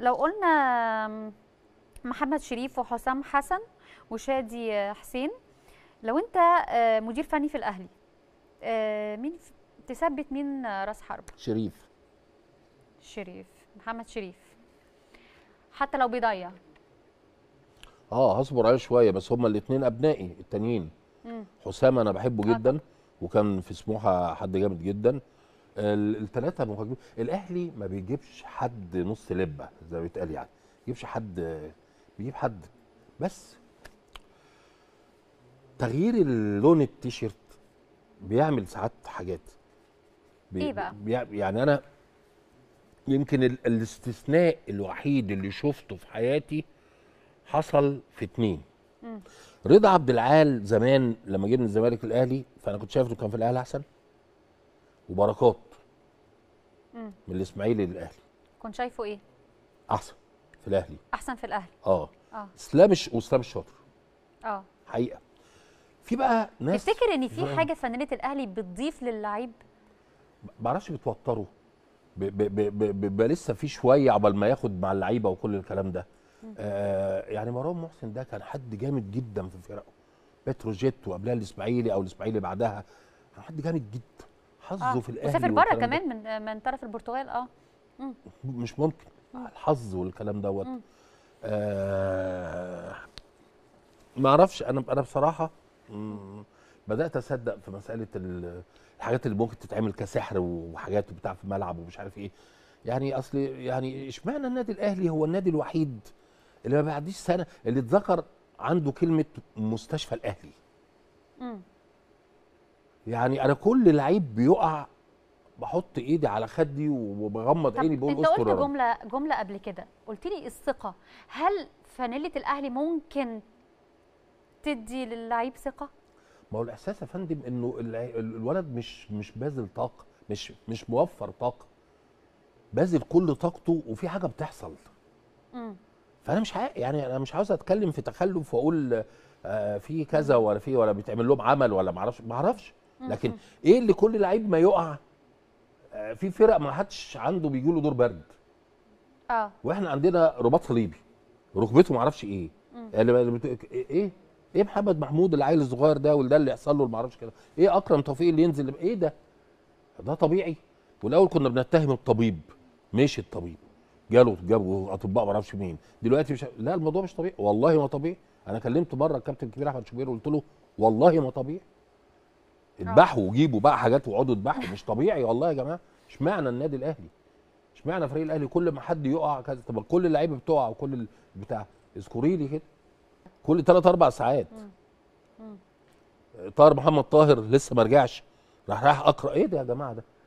لو قلنا محمد شريف وحسام حسن وشادي آه، حسين لو انت آه، مدير فني في الاهلي آه، مين تثبت مين راس حرب شريف شريف محمد شريف حتى لو بيضيع اه هصبر عليه شويه بس هما الاثنين ابنائي التانيين حسام انا بحبه جدا وكان في سموحه حد جامد جدا الثلاثه مهاجمين الاهلي ما بيجيبش حد نص لبه زي ما بيتقال يعني ما بيجيبش حد بيجيب حد بس تغيير اللون التيشيرت بيعمل ساعات حاجات بي ايه بقى؟ يعني انا يمكن الاستثناء الوحيد اللي شفته في حياتي حصل في اتنين رضا عبد العال زمان لما جه من الزمالك الاهلي فانا كنت شايف انه كان في الاهلي احسن وبركات من الاسماعيلي للاهلي كنت شايفه ايه احسن في الاهلي احسن في الاهلي اه اه اسلام واسلام الشاطر اه حقيقه في بقى ناس تفتكر ان في حاجه فنانه الاهلي بتضيف للعيب ما اعرفش بتوتره بيبقى لسه في شويه عبال ما ياخد مع اللعيبه وكل الكلام ده آه يعني مروان محسن ده كان حد جامد جدا في فرقه بتروجيت وقبلها الاسماعيلي او الاسماعيلي بعدها كان حد جامد جدا حظه آه. في الاهلي وسافر بره كمان من من طرف البرتغال اه مم. مش ممكن مم. الحظ والكلام دوت آه ما اعرفش انا انا بصراحه بدات اصدق في مساله الحاجات اللي ممكن تتعمل كسحر وحاجات بتاع في الملعب ومش عارف ايه يعني اصل يعني اشمعنى النادي الاهلي هو النادي الوحيد اللي ما بعديش سنه اللي اتذكر عنده كلمه مستشفى الاهلي مم. يعني انا كل لعيب بيقع بحط ايدي على خدي وبغمض عيني بقول انت قلت جمله جمله قبل كده قلت لي الثقه هل فانيله الاهلي ممكن تدي للعيب ثقه ما هو الاحساس يا فندم انه الولد مش مش باذل طاقه مش مش موفر طاقه باذل كل طاقته وفي حاجه بتحصل امم فانا مش عا... يعني انا مش عاوز اتكلم في تخلف واقول آه في كذا ولا في ولا بيتعمل لهم عمل ولا ما اعرفش ما اعرفش لكن ايه اللي كل لعيب ما يقع آه، في فرق ما حدش عنده بيجي له دور برد اه واحنا عندنا رباط صليبي ركبته ما اعرفش ايه يعني ايه ايه محمد محمود العيل الصغير ده وده اللي يحصل له ما اعرفش كده ايه اكرم توفيق اللي ينزل ايه ده ده طبيعي والاول كنا بنتهم الطبيب مش الطبيب جاله جابوا اطباء ما اعرفش مين دلوقتي مش لا الموضوع مش طبيعي والله ما طبيعي انا كلمت مره الكابتن الكبير احمد شوبير وقلت له والله ما طبيعي آه. اذبحوا وجيبوا بقى حاجات وقعدوا اذبحوا مش طبيعي والله يا جماعه اشمعنى النادي الاهلي اشمعنى فريق الاهلي كل ما حد يقع كذا طب كل اللعيبه بتقع وكل بتاع اذكري لي كده كل ثلاث اربع ساعات طاهر محمد طاهر لسه ما رجعش راح راح اقرا ايه ده يا جماعه ده